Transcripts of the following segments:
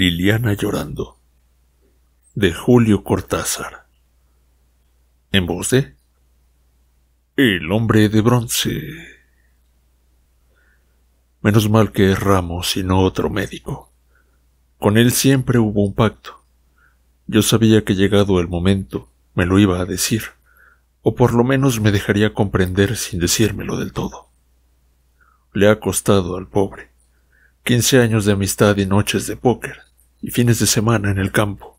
Liliana llorando. De Julio Cortázar. En voz de El hombre de bronce. Menos mal que es Ramos y no otro médico. Con él siempre hubo un pacto. Yo sabía que llegado el momento me lo iba a decir, o por lo menos me dejaría comprender sin decírmelo del todo. Le ha costado al pobre quince años de amistad y noches de póker, y fines de semana en el campo.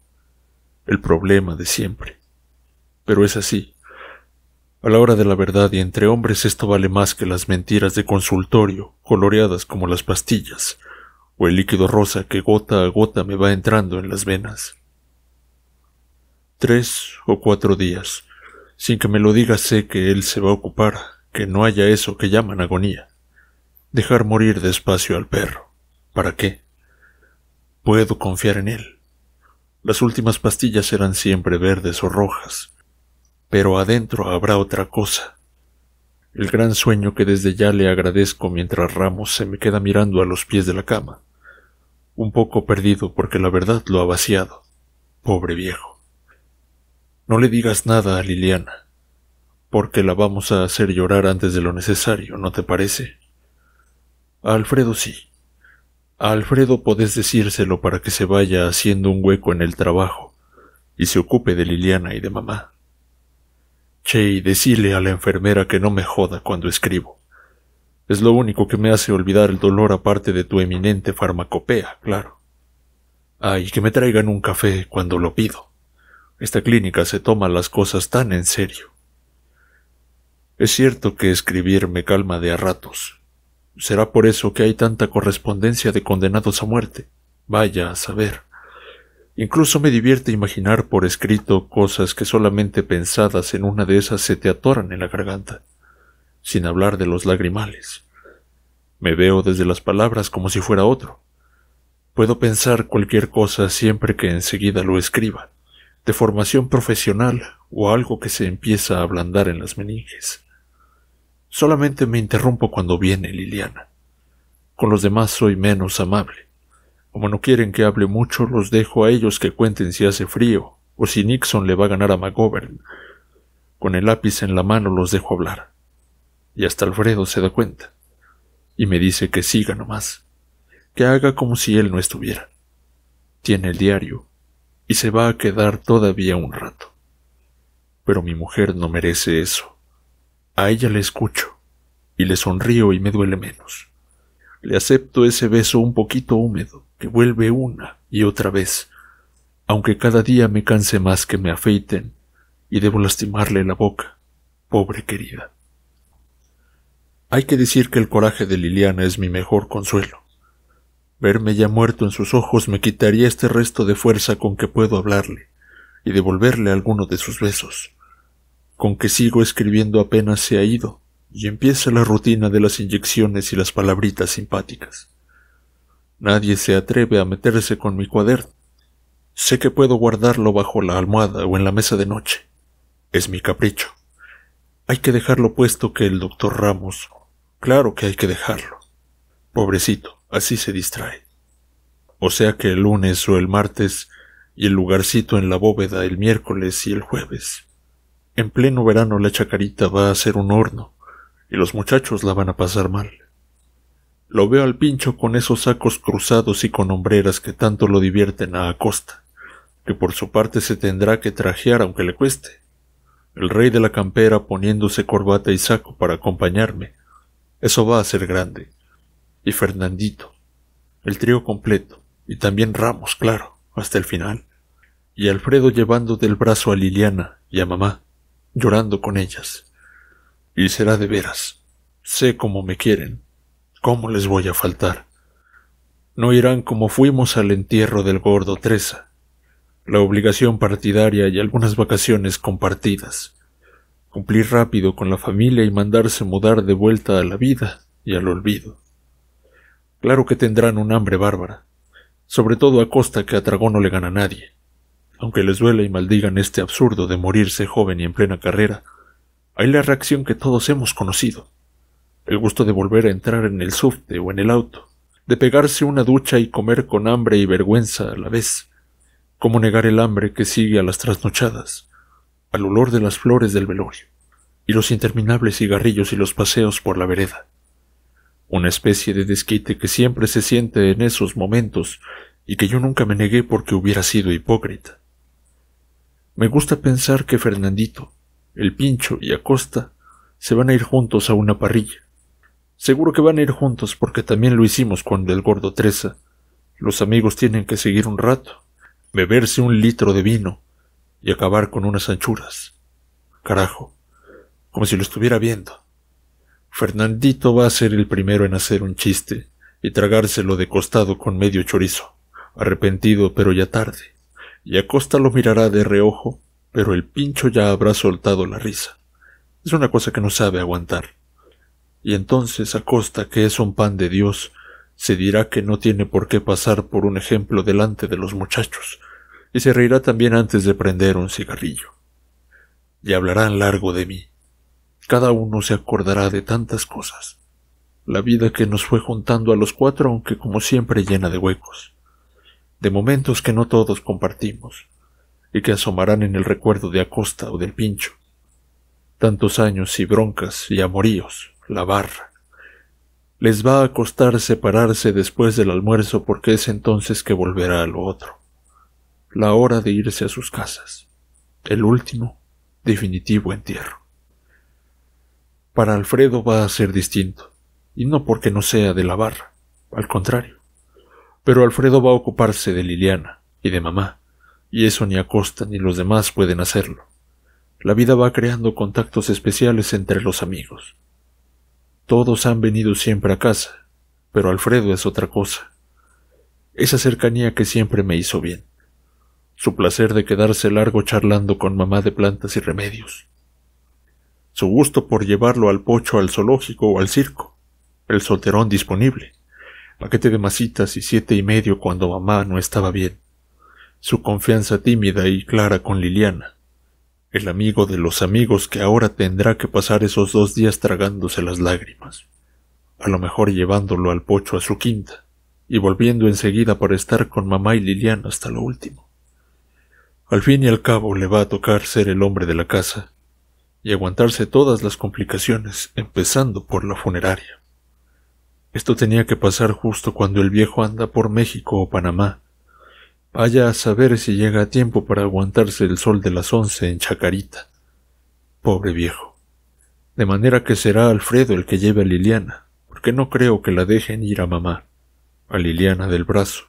El problema de siempre. Pero es así. A la hora de la verdad y entre hombres esto vale más que las mentiras de consultorio, coloreadas como las pastillas, o el líquido rosa que gota a gota me va entrando en las venas. Tres o cuatro días. Sin que me lo diga sé que él se va a ocupar, que no haya eso que llaman agonía. Dejar morir despacio al perro. ¿Para qué? Puedo confiar en él. Las últimas pastillas serán siempre verdes o rojas, pero adentro habrá otra cosa. El gran sueño que desde ya le agradezco mientras Ramos se me queda mirando a los pies de la cama, un poco perdido porque la verdad lo ha vaciado. Pobre viejo. No le digas nada a Liliana, porque la vamos a hacer llorar antes de lo necesario, ¿no te parece? Alfredo sí. A Alfredo podés decírselo para que se vaya haciendo un hueco en el trabajo y se ocupe de Liliana y de mamá. Che, y decile a la enfermera que no me joda cuando escribo. Es lo único que me hace olvidar el dolor aparte de tu eminente farmacopea, claro. Ay, que me traigan un café cuando lo pido. Esta clínica se toma las cosas tan en serio. Es cierto que escribir me calma de a ratos, Será por eso que hay tanta correspondencia de condenados a muerte. Vaya a saber. Incluso me divierte imaginar por escrito cosas que solamente pensadas en una de esas se te atoran en la garganta, sin hablar de los lagrimales. Me veo desde las palabras como si fuera otro. Puedo pensar cualquier cosa siempre que enseguida lo escriba, de formación profesional o algo que se empieza a ablandar en las meninges. Solamente me interrumpo cuando viene Liliana. Con los demás soy menos amable. Como no quieren que hable mucho, los dejo a ellos que cuenten si hace frío o si Nixon le va a ganar a McGovern. Con el lápiz en la mano los dejo hablar. Y hasta Alfredo se da cuenta. Y me dice que siga nomás. Que haga como si él no estuviera. Tiene el diario y se va a quedar todavía un rato. Pero mi mujer no merece eso. A ella le escucho, y le sonrío y me duele menos. Le acepto ese beso un poquito húmedo, que vuelve una y otra vez, aunque cada día me canse más que me afeiten y debo lastimarle la boca, pobre querida. Hay que decir que el coraje de Liliana es mi mejor consuelo. Verme ya muerto en sus ojos me quitaría este resto de fuerza con que puedo hablarle y devolverle alguno de sus besos con que sigo escribiendo apenas se ha ido, y empieza la rutina de las inyecciones y las palabritas simpáticas. Nadie se atreve a meterse con mi cuaderno. Sé que puedo guardarlo bajo la almohada o en la mesa de noche. Es mi capricho. Hay que dejarlo puesto que el doctor Ramos. Claro que hay que dejarlo. Pobrecito, así se distrae. O sea que el lunes o el martes y el lugarcito en la bóveda el miércoles y el jueves. En pleno verano la chacarita va a ser un horno, y los muchachos la van a pasar mal. Lo veo al pincho con esos sacos cruzados y con hombreras que tanto lo divierten a Acosta, que por su parte se tendrá que trajear aunque le cueste. El rey de la campera poniéndose corbata y saco para acompañarme. Eso va a ser grande. Y Fernandito. El trío completo. Y también Ramos, claro, hasta el final. Y Alfredo llevando del brazo a Liliana y a mamá llorando con ellas. Y será de veras. Sé cómo me quieren. ¿Cómo les voy a faltar? No irán como fuimos al entierro del gordo Treza. La obligación partidaria y algunas vacaciones compartidas. Cumplir rápido con la familia y mandarse mudar de vuelta a la vida y al olvido. Claro que tendrán un hambre bárbara, sobre todo a costa que a Tragón no le gana nadie aunque les duela y maldigan este absurdo de morirse joven y en plena carrera, hay la reacción que todos hemos conocido. El gusto de volver a entrar en el subte o en el auto, de pegarse una ducha y comer con hambre y vergüenza a la vez. como negar el hambre que sigue a las trasnochadas, al olor de las flores del velorio, y los interminables cigarrillos y los paseos por la vereda? Una especie de desquite que siempre se siente en esos momentos y que yo nunca me negué porque hubiera sido hipócrita. Me gusta pensar que Fernandito, el Pincho y Acosta se van a ir juntos a una parrilla. Seguro que van a ir juntos porque también lo hicimos cuando el gordo Treza. Los amigos tienen que seguir un rato, beberse un litro de vino y acabar con unas anchuras. Carajo, como si lo estuviera viendo. Fernandito va a ser el primero en hacer un chiste y tragárselo de costado con medio chorizo, arrepentido pero ya tarde y Acosta lo mirará de reojo, pero el pincho ya habrá soltado la risa. Es una cosa que no sabe aguantar. Y entonces Acosta, que es un pan de Dios, se dirá que no tiene por qué pasar por un ejemplo delante de los muchachos, y se reirá también antes de prender un cigarrillo. Y hablarán largo de mí. Cada uno se acordará de tantas cosas. La vida que nos fue juntando a los cuatro, aunque como siempre llena de huecos de momentos que no todos compartimos, y que asomarán en el recuerdo de Acosta o del Pincho. Tantos años y broncas y amoríos, la barra. Les va a costar separarse después del almuerzo porque es entonces que volverá a lo otro. La hora de irse a sus casas. El último, definitivo entierro. Para Alfredo va a ser distinto, y no porque no sea de la barra, al contrario pero Alfredo va a ocuparse de Liliana y de mamá, y eso ni Acosta ni los demás pueden hacerlo. La vida va creando contactos especiales entre los amigos. Todos han venido siempre a casa, pero Alfredo es otra cosa. Esa cercanía que siempre me hizo bien. Su placer de quedarse largo charlando con mamá de plantas y remedios. Su gusto por llevarlo al pocho, al zoológico o al circo. El solterón disponible paquete de masitas y siete y medio cuando mamá no estaba bien, su confianza tímida y clara con Liliana, el amigo de los amigos que ahora tendrá que pasar esos dos días tragándose las lágrimas, a lo mejor llevándolo al pocho a su quinta, y volviendo enseguida para estar con mamá y Liliana hasta lo último. Al fin y al cabo le va a tocar ser el hombre de la casa, y aguantarse todas las complicaciones, empezando por la funeraria. Esto tenía que pasar justo cuando el viejo anda por México o Panamá. Vaya a saber si llega a tiempo para aguantarse el sol de las once en Chacarita. Pobre viejo. De manera que será Alfredo el que lleve a Liliana, porque no creo que la dejen ir a mamá. A Liliana del brazo,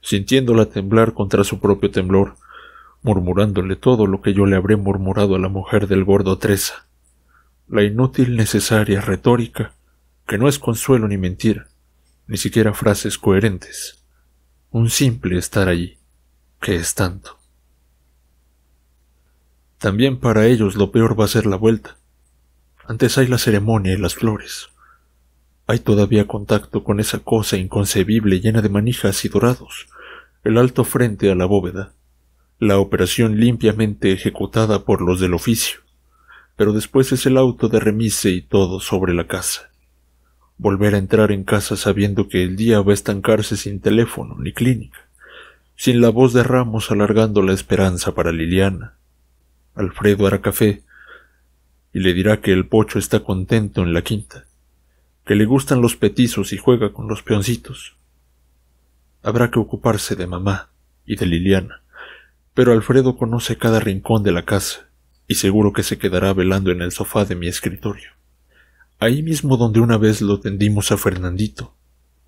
sintiéndola temblar contra su propio temblor, murmurándole todo lo que yo le habré murmurado a la mujer del gordo Treza. La inútil necesaria retórica que no es consuelo ni mentira, ni siquiera frases coherentes, un simple estar allí, que es tanto. También para ellos lo peor va a ser la vuelta. Antes hay la ceremonia y las flores. Hay todavía contacto con esa cosa inconcebible llena de manijas y dorados, el alto frente a la bóveda, la operación limpiamente ejecutada por los del oficio, pero después es el auto de remise y todo sobre la casa volver a entrar en casa sabiendo que el día va a estancarse sin teléfono ni clínica, sin la voz de Ramos alargando la esperanza para Liliana. Alfredo hará café y le dirá que el pocho está contento en la quinta, que le gustan los petizos y juega con los peoncitos. Habrá que ocuparse de mamá y de Liliana, pero Alfredo conoce cada rincón de la casa y seguro que se quedará velando en el sofá de mi escritorio ahí mismo donde una vez lo tendimos a Fernandito,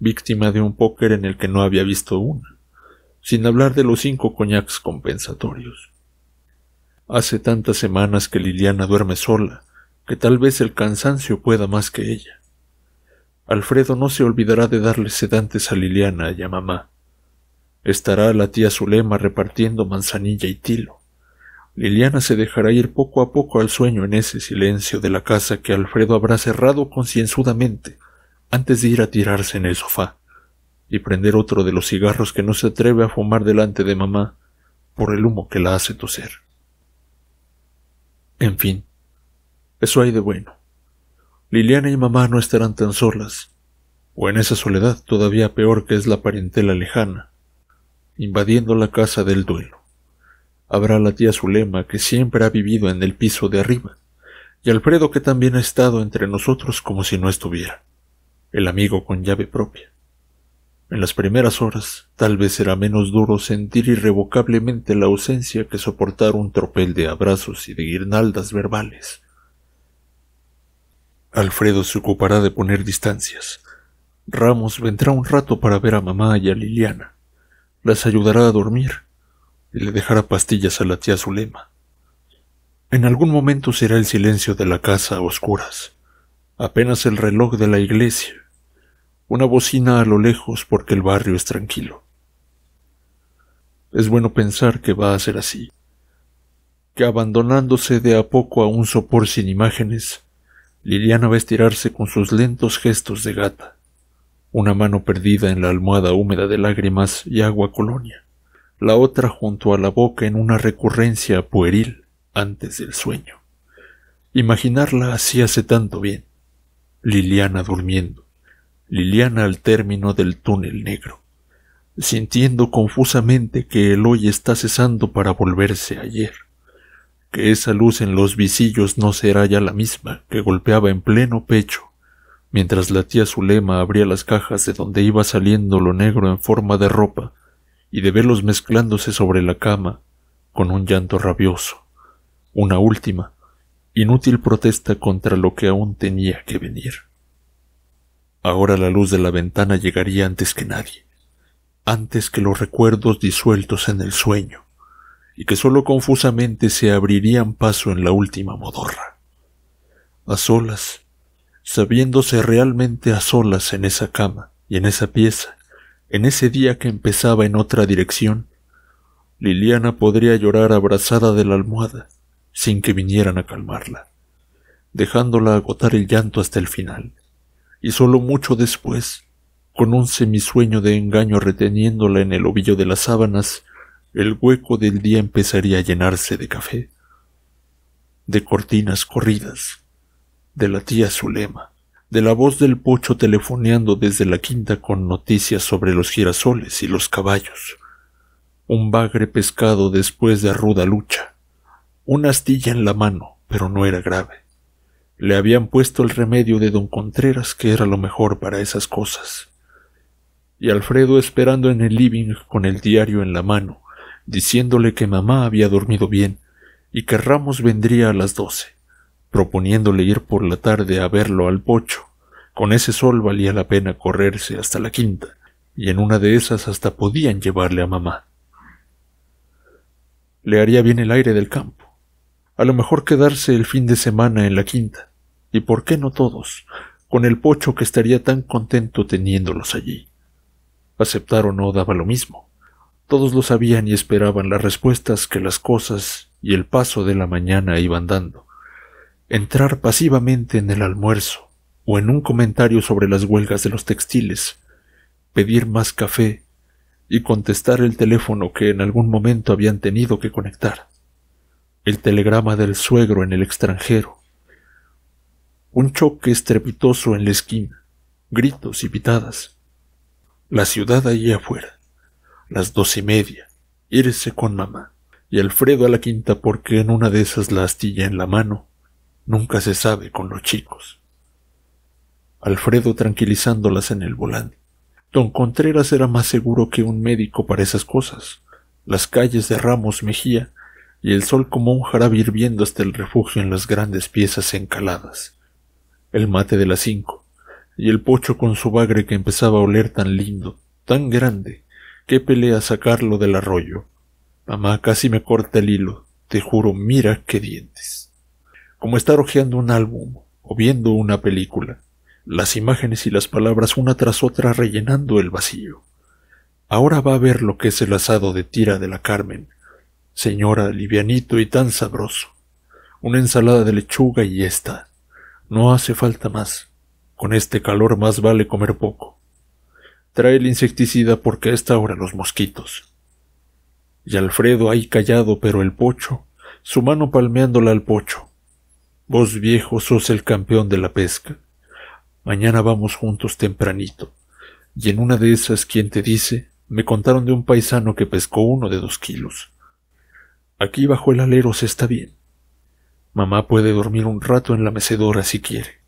víctima de un póker en el que no había visto una, sin hablar de los cinco coñacs compensatorios. Hace tantas semanas que Liliana duerme sola, que tal vez el cansancio pueda más que ella. Alfredo no se olvidará de darle sedantes a Liliana y a mamá. Estará la tía Zulema repartiendo manzanilla y tilo. Liliana se dejará ir poco a poco al sueño en ese silencio de la casa que Alfredo habrá cerrado concienzudamente antes de ir a tirarse en el sofá y prender otro de los cigarros que no se atreve a fumar delante de mamá por el humo que la hace toser. En fin, eso hay de bueno. Liliana y mamá no estarán tan solas, o en esa soledad todavía peor que es la parentela lejana, invadiendo la casa del duelo. Habrá la tía Zulema, que siempre ha vivido en el piso de arriba, y Alfredo, que también ha estado entre nosotros como si no estuviera, el amigo con llave propia. En las primeras horas, tal vez será menos duro sentir irrevocablemente la ausencia que soportar un tropel de abrazos y de guirnaldas verbales. Alfredo se ocupará de poner distancias. Ramos vendrá un rato para ver a mamá y a Liliana. Las ayudará a dormir y le dejara pastillas a la tía Zulema. En algún momento será el silencio de la casa a oscuras, apenas el reloj de la iglesia, una bocina a lo lejos porque el barrio es tranquilo. Es bueno pensar que va a ser así, que abandonándose de a poco a un sopor sin imágenes, Liliana va a estirarse con sus lentos gestos de gata, una mano perdida en la almohada húmeda de lágrimas y agua colonia la otra junto a la boca en una recurrencia pueril antes del sueño. Imaginarla así hace tanto bien. Liliana durmiendo, Liliana al término del túnel negro, sintiendo confusamente que el hoy está cesando para volverse ayer, que esa luz en los visillos no será ya la misma que golpeaba en pleno pecho mientras la tía Zulema abría las cajas de donde iba saliendo lo negro en forma de ropa y de verlos mezclándose sobre la cama con un llanto rabioso, una última, inútil protesta contra lo que aún tenía que venir. Ahora la luz de la ventana llegaría antes que nadie, antes que los recuerdos disueltos en el sueño, y que sólo confusamente se abrirían paso en la última modorra. A solas, sabiéndose realmente a solas en esa cama y en esa pieza, en ese día que empezaba en otra dirección, Liliana podría llorar abrazada de la almohada sin que vinieran a calmarla, dejándola agotar el llanto hasta el final, y solo mucho después, con un semisueño de engaño reteniéndola en el ovillo de las sábanas, el hueco del día empezaría a llenarse de café, de cortinas corridas, de la tía Zulema, de la voz del pocho telefoneando desde la quinta con noticias sobre los girasoles y los caballos, un bagre pescado después de ruda lucha, una astilla en la mano, pero no era grave. Le habían puesto el remedio de don Contreras, que era lo mejor para esas cosas. Y Alfredo esperando en el living con el diario en la mano, diciéndole que mamá había dormido bien y que Ramos vendría a las doce proponiéndole ir por la tarde a verlo al pocho. Con ese sol valía la pena correrse hasta la quinta, y en una de esas hasta podían llevarle a mamá. Le haría bien el aire del campo. A lo mejor quedarse el fin de semana en la quinta. ¿Y por qué no todos? Con el pocho que estaría tan contento teniéndolos allí. Aceptar o no daba lo mismo. Todos lo sabían y esperaban las respuestas que las cosas y el paso de la mañana iban dando entrar pasivamente en el almuerzo o en un comentario sobre las huelgas de los textiles, pedir más café y contestar el teléfono que en algún momento habían tenido que conectar, el telegrama del suegro en el extranjero, un choque estrepitoso en la esquina, gritos y pitadas, la ciudad ahí afuera, las dos y media, irse con mamá y Alfredo a la quinta porque en una de esas la astilla en la mano Nunca se sabe con los chicos. Alfredo tranquilizándolas en el volante. Don Contreras era más seguro que un médico para esas cosas. Las calles de Ramos Mejía y el sol como un jarabe hirviendo hasta el refugio en las grandes piezas encaladas. El mate de las cinco, y el pocho con su bagre que empezaba a oler tan lindo, tan grande, que pelea sacarlo del arroyo. Mamá casi me corta el hilo, te juro, mira qué dientes como estar hojeando un álbum o viendo una película, las imágenes y las palabras una tras otra rellenando el vacío. Ahora va a ver lo que es el asado de tira de la Carmen, señora livianito y tan sabroso. Una ensalada de lechuga y esta. No hace falta más. Con este calor más vale comer poco. Trae el insecticida porque a esta hora los mosquitos. Y Alfredo ahí callado pero el pocho, su mano palmeándola al pocho, Vos viejo sos el campeón de la pesca. Mañana vamos juntos tempranito. Y en una de esas, quien te dice, me contaron de un paisano que pescó uno de dos kilos. Aquí bajo el alero se está bien. Mamá puede dormir un rato en la mecedora si quiere.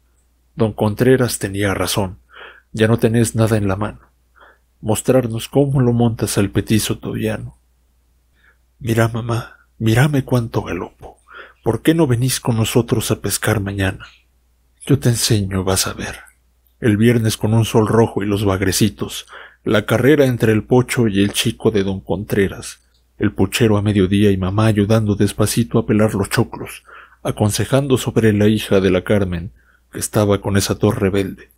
Don Contreras tenía razón. Ya no tenés nada en la mano. Mostrarnos cómo lo montas al petizo tobiano. Mira, mamá, mírame cuánto galopo. ¿Por qué no venís con nosotros a pescar mañana? Yo te enseño, vas a ver. El viernes con un sol rojo y los bagrecitos, la carrera entre el pocho y el chico de don Contreras, el puchero a mediodía y mamá ayudando despacito a pelar los choclos, aconsejando sobre la hija de la Carmen, que estaba con esa torre rebelde,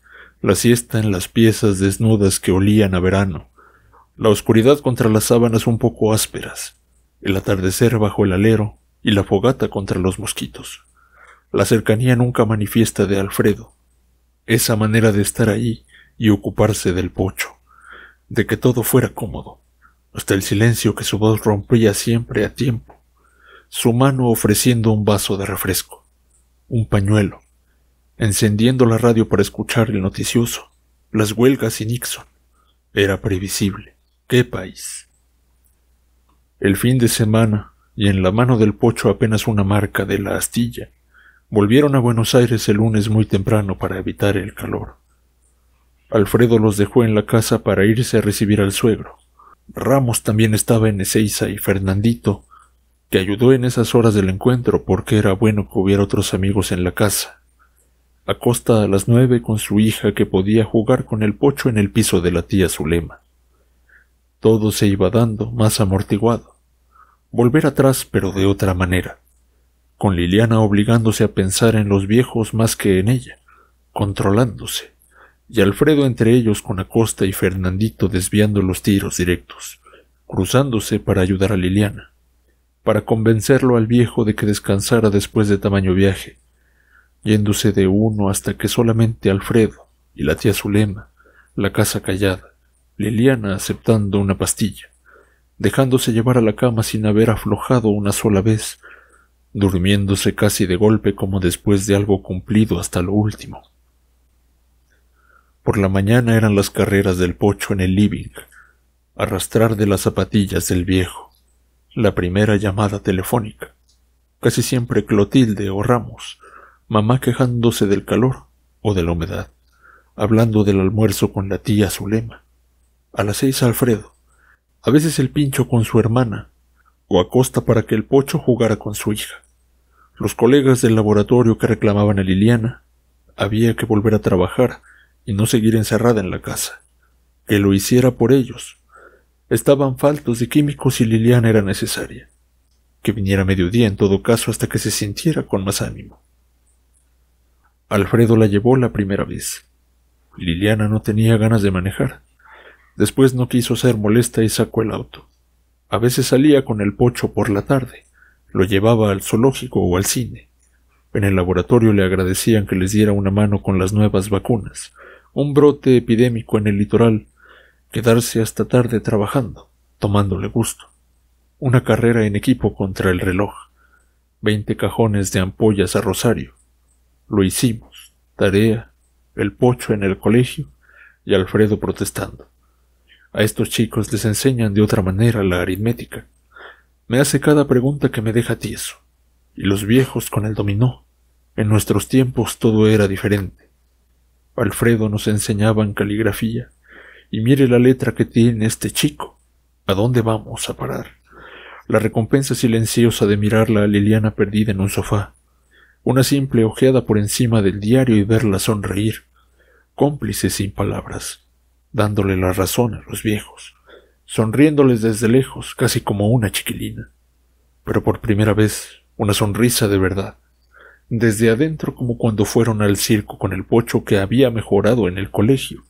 la siesta en las piezas desnudas que olían a verano, la oscuridad contra las sábanas un poco ásperas, el atardecer bajo el alero y la fogata contra los mosquitos. La cercanía nunca manifiesta de Alfredo, esa manera de estar ahí y ocuparse del pocho, de que todo fuera cómodo, hasta el silencio que su voz rompía siempre a tiempo, su mano ofreciendo un vaso de refresco, un pañuelo, encendiendo la radio para escuchar el noticioso, las huelgas y Nixon. Era previsible. ¡Qué país! El fin de semana, y en la mano del pocho apenas una marca de la astilla. Volvieron a Buenos Aires el lunes muy temprano para evitar el calor. Alfredo los dejó en la casa para irse a recibir al suegro. Ramos también estaba en Ezeiza y Fernandito, que ayudó en esas horas del encuentro porque era bueno que hubiera otros amigos en la casa. Acosta a las nueve con su hija que podía jugar con el pocho en el piso de la tía Zulema. Todo se iba dando más amortiguado volver atrás pero de otra manera, con Liliana obligándose a pensar en los viejos más que en ella, controlándose, y Alfredo entre ellos con Acosta y Fernandito desviando los tiros directos, cruzándose para ayudar a Liliana, para convencerlo al viejo de que descansara después de tamaño viaje, yéndose de uno hasta que solamente Alfredo y la tía Zulema, la casa callada, Liliana aceptando una pastilla, dejándose llevar a la cama sin haber aflojado una sola vez, durmiéndose casi de golpe como después de algo cumplido hasta lo último. Por la mañana eran las carreras del pocho en el living, arrastrar de las zapatillas del viejo, la primera llamada telefónica, casi siempre Clotilde o Ramos, mamá quejándose del calor o de la humedad, hablando del almuerzo con la tía Zulema, a las seis Alfredo, a veces el pincho con su hermana, o a costa para que el pocho jugara con su hija. Los colegas del laboratorio que reclamaban a Liliana, había que volver a trabajar y no seguir encerrada en la casa. Que lo hiciera por ellos. Estaban faltos de químicos y Liliana era necesaria. Que viniera mediodía en todo caso hasta que se sintiera con más ánimo. Alfredo la llevó la primera vez. Liliana no tenía ganas de manejar. Después no quiso ser molesta y sacó el auto. A veces salía con el pocho por la tarde. Lo llevaba al zoológico o al cine. En el laboratorio le agradecían que les diera una mano con las nuevas vacunas. Un brote epidémico en el litoral. Quedarse hasta tarde trabajando, tomándole gusto. Una carrera en equipo contra el reloj. Veinte cajones de ampollas a Rosario. Lo hicimos. Tarea. El pocho en el colegio y Alfredo protestando. A estos chicos les enseñan de otra manera la aritmética. Me hace cada pregunta que me deja tieso. Y los viejos con el dominó. En nuestros tiempos todo era diferente. Alfredo nos enseñaba en caligrafía. Y mire la letra que tiene este chico. ¿A dónde vamos a parar? La recompensa silenciosa de mirarla a Liliana perdida en un sofá. Una simple ojeada por encima del diario y verla sonreír. Cómplice sin palabras dándole la razón a los viejos, sonriéndoles desde lejos, casi como una chiquilina. Pero por primera vez, una sonrisa de verdad, desde adentro como cuando fueron al circo con el pocho que había mejorado en el colegio,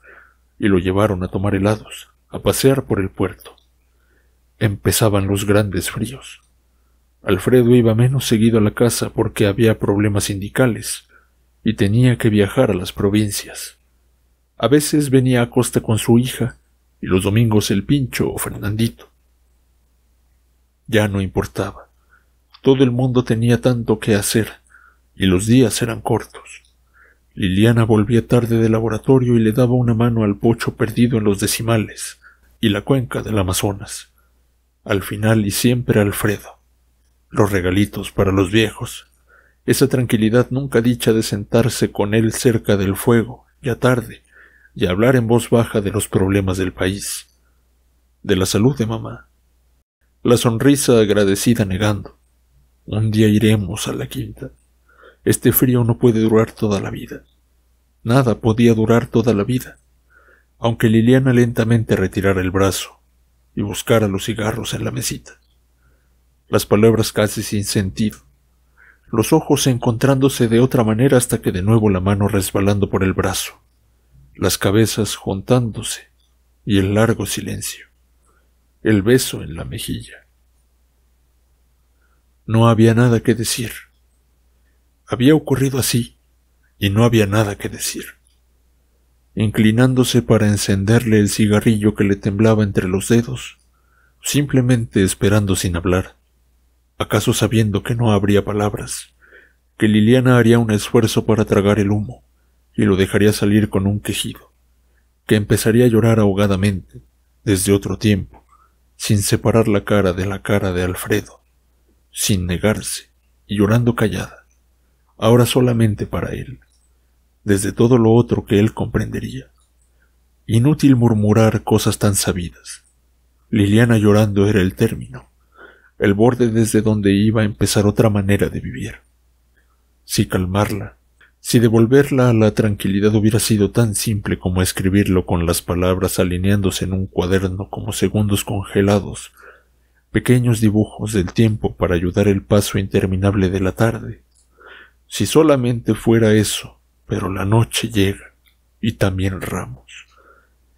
y lo llevaron a tomar helados, a pasear por el puerto. Empezaban los grandes fríos. Alfredo iba menos seguido a la casa porque había problemas sindicales y tenía que viajar a las provincias. A veces venía a Costa con su hija, y los domingos el pincho o Fernandito. Ya no importaba. Todo el mundo tenía tanto que hacer, y los días eran cortos. Liliana volvía tarde del laboratorio y le daba una mano al pocho perdido en los decimales y la cuenca del Amazonas. Al final y siempre Alfredo. Los regalitos para los viejos. Esa tranquilidad nunca dicha de sentarse con él cerca del fuego, ya tarde, y hablar en voz baja de los problemas del país, de la salud de mamá. La sonrisa agradecida negando. Un día iremos a la quinta. Este frío no puede durar toda la vida. Nada podía durar toda la vida, aunque Liliana lentamente retirara el brazo y buscara los cigarros en la mesita. Las palabras casi sin sentido, los ojos encontrándose de otra manera hasta que de nuevo la mano resbalando por el brazo las cabezas juntándose y el largo silencio, el beso en la mejilla. No había nada que decir. Había ocurrido así y no había nada que decir. Inclinándose para encenderle el cigarrillo que le temblaba entre los dedos, simplemente esperando sin hablar, acaso sabiendo que no habría palabras, que Liliana haría un esfuerzo para tragar el humo, y lo dejaría salir con un quejido, que empezaría a llorar ahogadamente, desde otro tiempo, sin separar la cara de la cara de Alfredo, sin negarse, y llorando callada, ahora solamente para él, desde todo lo otro que él comprendería. Inútil murmurar cosas tan sabidas. Liliana llorando era el término, el borde desde donde iba a empezar otra manera de vivir. Si calmarla, si devolverla a la tranquilidad hubiera sido tan simple como escribirlo con las palabras alineándose en un cuaderno como segundos congelados, pequeños dibujos del tiempo para ayudar el paso interminable de la tarde. Si solamente fuera eso, pero la noche llega, y también Ramos.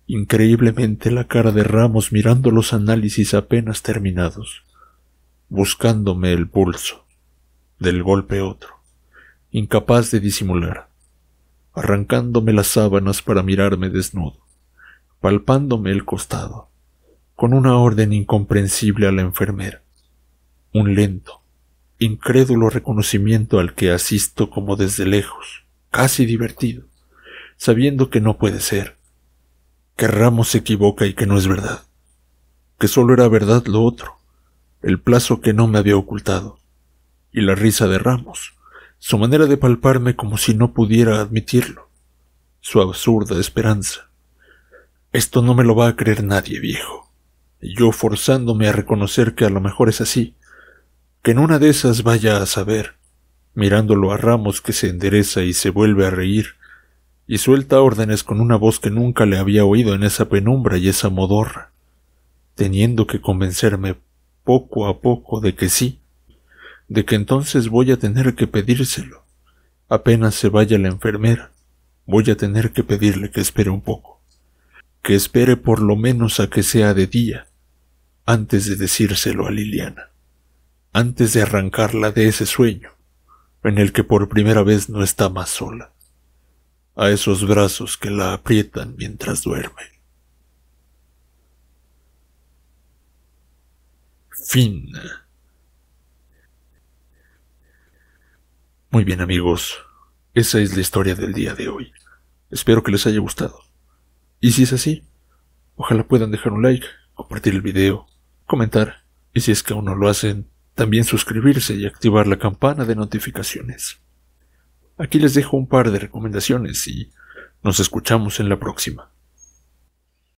Increíblemente la cara de Ramos mirando los análisis apenas terminados, buscándome el pulso, del golpe otro incapaz de disimular, arrancándome las sábanas para mirarme desnudo, palpándome el costado, con una orden incomprensible a la enfermera, un lento, incrédulo reconocimiento al que asisto como desde lejos, casi divertido, sabiendo que no puede ser, que Ramos se equivoca y que no es verdad, que solo era verdad lo otro, el plazo que no me había ocultado, y la risa de Ramos, su manera de palparme como si no pudiera admitirlo, su absurda esperanza. Esto no me lo va a creer nadie, viejo. y Yo forzándome a reconocer que a lo mejor es así, que en una de esas vaya a saber, mirándolo a Ramos que se endereza y se vuelve a reír, y suelta órdenes con una voz que nunca le había oído en esa penumbra y esa modorra, teniendo que convencerme poco a poco de que sí, de que entonces voy a tener que pedírselo. Apenas se vaya la enfermera, voy a tener que pedirle que espere un poco, que espere por lo menos a que sea de día, antes de decírselo a Liliana, antes de arrancarla de ese sueño, en el que por primera vez no está más sola, a esos brazos que la aprietan mientras duerme. Fin. Muy bien amigos, esa es la historia del día de hoy. Espero que les haya gustado. Y si es así, ojalá puedan dejar un like, compartir el video, comentar, y si es que aún no lo hacen, también suscribirse y activar la campana de notificaciones. Aquí les dejo un par de recomendaciones y nos escuchamos en la próxima.